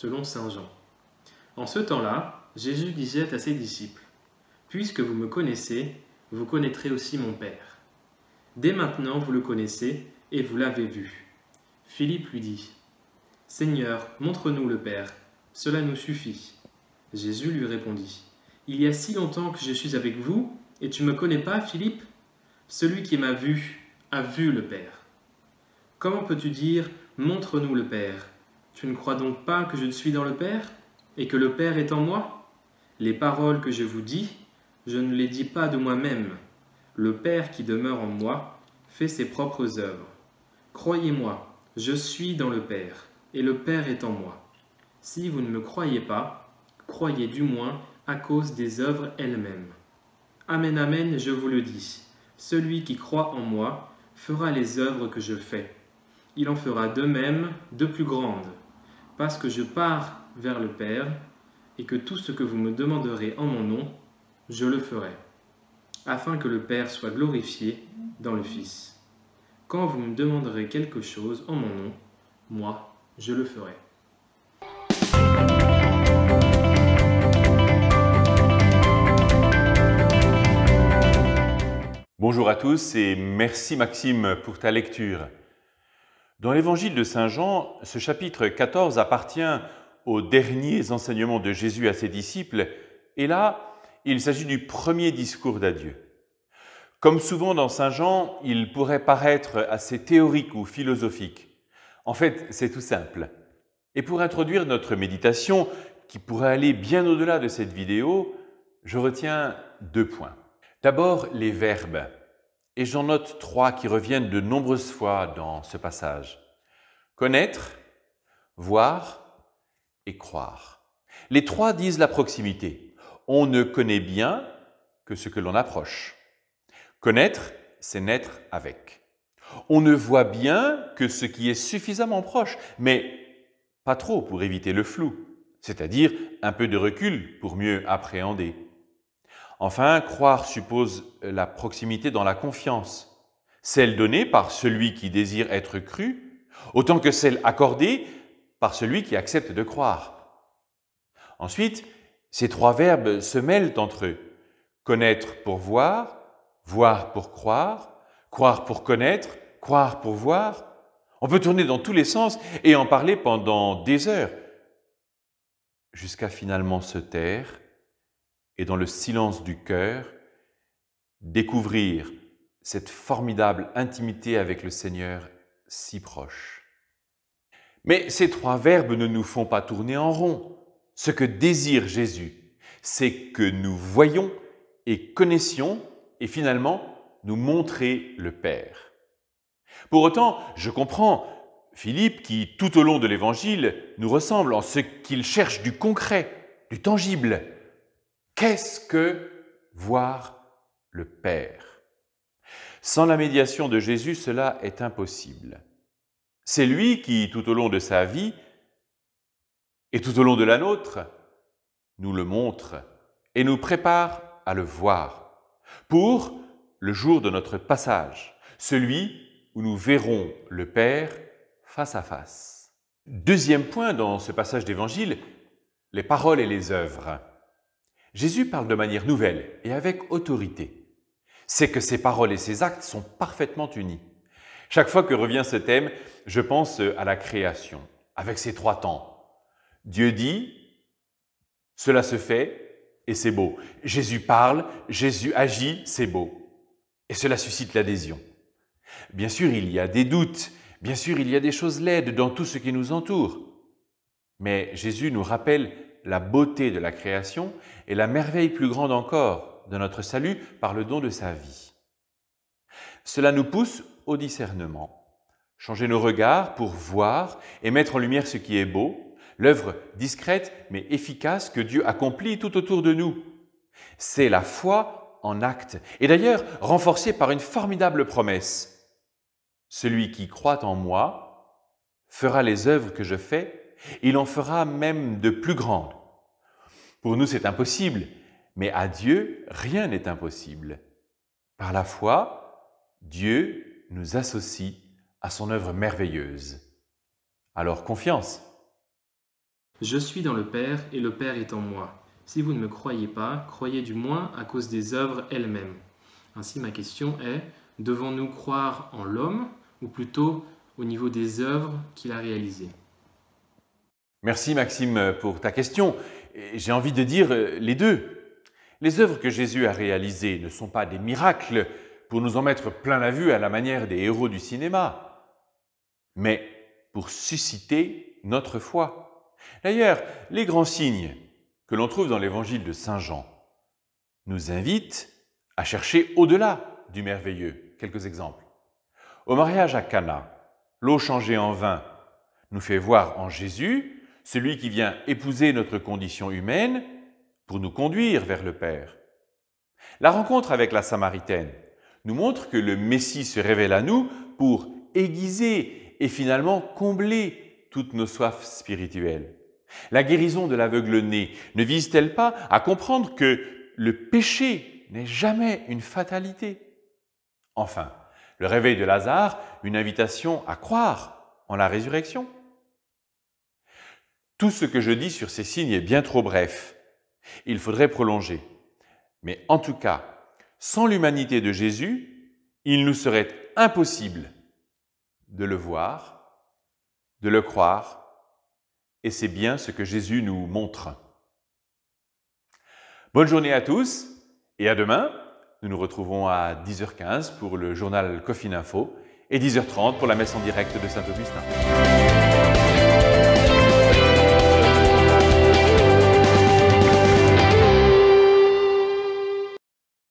selon Saint Jean. En ce temps-là, Jésus disait à ses disciples, Puisque vous me connaissez, vous connaîtrez aussi mon Père. Dès maintenant, vous le connaissez et vous l'avez vu. Philippe lui dit, Seigneur, montre-nous le Père, cela nous suffit. Jésus lui répondit, Il y a si longtemps que je suis avec vous, et tu ne me connais pas, Philippe Celui qui m'a vu a vu le Père. Comment peux-tu dire, Montre-nous le Père tu ne crois donc pas que je suis dans le Père et que le Père est en moi Les paroles que je vous dis, je ne les dis pas de moi-même. Le Père qui demeure en moi fait ses propres œuvres. Croyez-moi, je suis dans le Père, et le Père est en moi. Si vous ne me croyez pas, croyez du moins à cause des œuvres elles-mêmes. Amen, amen, je vous le dis. Celui qui croit en moi fera les œuvres que je fais il en fera de même de plus grandes, parce que je pars vers le Père, et que tout ce que vous me demanderez en mon nom, je le ferai, afin que le Père soit glorifié dans le Fils. Quand vous me demanderez quelque chose en mon nom, moi, je le ferai. Bonjour à tous et merci Maxime pour ta lecture. Dans l'évangile de Saint Jean, ce chapitre 14 appartient aux derniers enseignements de Jésus à ses disciples, et là, il s'agit du premier discours d'adieu. Comme souvent dans Saint Jean, il pourrait paraître assez théorique ou philosophique. En fait, c'est tout simple. Et pour introduire notre méditation, qui pourrait aller bien au-delà de cette vidéo, je retiens deux points. D'abord, les verbes et j'en note trois qui reviennent de nombreuses fois dans ce passage. Connaître, voir et croire. Les trois disent la proximité. On ne connaît bien que ce que l'on approche. Connaître, c'est naître avec. On ne voit bien que ce qui est suffisamment proche, mais pas trop pour éviter le flou, c'est-à-dire un peu de recul pour mieux appréhender. Enfin, croire suppose la proximité dans la confiance, celle donnée par celui qui désire être cru, autant que celle accordée par celui qui accepte de croire. Ensuite, ces trois verbes se mêlent entre eux. Connaître pour voir, voir pour croire, croire pour connaître, croire pour voir. On peut tourner dans tous les sens et en parler pendant des heures, jusqu'à finalement se taire et dans le silence du cœur, découvrir cette formidable intimité avec le Seigneur si proche. Mais ces trois verbes ne nous font pas tourner en rond. Ce que désire Jésus, c'est que nous voyons et connaissions et finalement nous montrer le Père. Pour autant, je comprends Philippe qui, tout au long de l'Évangile, nous ressemble en ce qu'il cherche du concret, du tangible, Qu'est-ce que voir le Père Sans la médiation de Jésus, cela est impossible. C'est lui qui, tout au long de sa vie et tout au long de la nôtre, nous le montre et nous prépare à le voir pour le jour de notre passage, celui où nous verrons le Père face à face. Deuxième point dans ce passage d'Évangile, les paroles et les œuvres. Jésus parle de manière nouvelle et avec autorité. C'est que ses paroles et ses actes sont parfaitement unis. Chaque fois que revient ce thème, je pense à la création, avec ses trois temps. Dieu dit, cela se fait, et c'est beau. Jésus parle, Jésus agit, c'est beau. Et cela suscite l'adhésion. Bien sûr, il y a des doutes, bien sûr, il y a des choses laides dans tout ce qui nous entoure. Mais Jésus nous rappelle la beauté de la création et la merveille plus grande encore de notre salut par le don de sa vie. Cela nous pousse au discernement, changer nos regards pour voir et mettre en lumière ce qui est beau, l'œuvre discrète mais efficace que Dieu accomplit tout autour de nous. C'est la foi en acte, et d'ailleurs renforcée par une formidable promesse. Celui qui croit en moi fera les œuvres que je fais il en fera même de plus grandes. Pour nous, c'est impossible, mais à Dieu, rien n'est impossible. Par la foi, Dieu nous associe à son œuvre merveilleuse. Alors confiance. Je suis dans le Père et le Père est en moi. Si vous ne me croyez pas, croyez du moins à cause des œuvres elles-mêmes. Ainsi, ma question est, devons-nous croire en l'homme ou plutôt au niveau des œuvres qu'il a réalisées Merci Maxime pour ta question. J'ai envie de dire euh, les deux. Les œuvres que Jésus a réalisées ne sont pas des miracles pour nous en mettre plein la vue à la manière des héros du cinéma, mais pour susciter notre foi. D'ailleurs, les grands signes que l'on trouve dans l'évangile de Saint Jean nous invitent à chercher au-delà du merveilleux. Quelques exemples. Au mariage à Cana, l'eau changée en vin nous fait voir en Jésus celui qui vient épouser notre condition humaine pour nous conduire vers le Père. La rencontre avec la Samaritaine nous montre que le Messie se révèle à nous pour aiguiser et finalement combler toutes nos soifs spirituelles. La guérison de l'aveugle-né ne vise-t-elle pas à comprendre que le péché n'est jamais une fatalité Enfin, le réveil de Lazare, une invitation à croire en la résurrection. Tout ce que je dis sur ces signes est bien trop bref. Il faudrait prolonger. Mais en tout cas, sans l'humanité de Jésus, il nous serait impossible de le voir, de le croire, et c'est bien ce que Jésus nous montre. Bonne journée à tous et à demain. Nous nous retrouvons à 10h15 pour le journal Coffin Info et 10h30 pour la messe en direct de Saint-Augustin.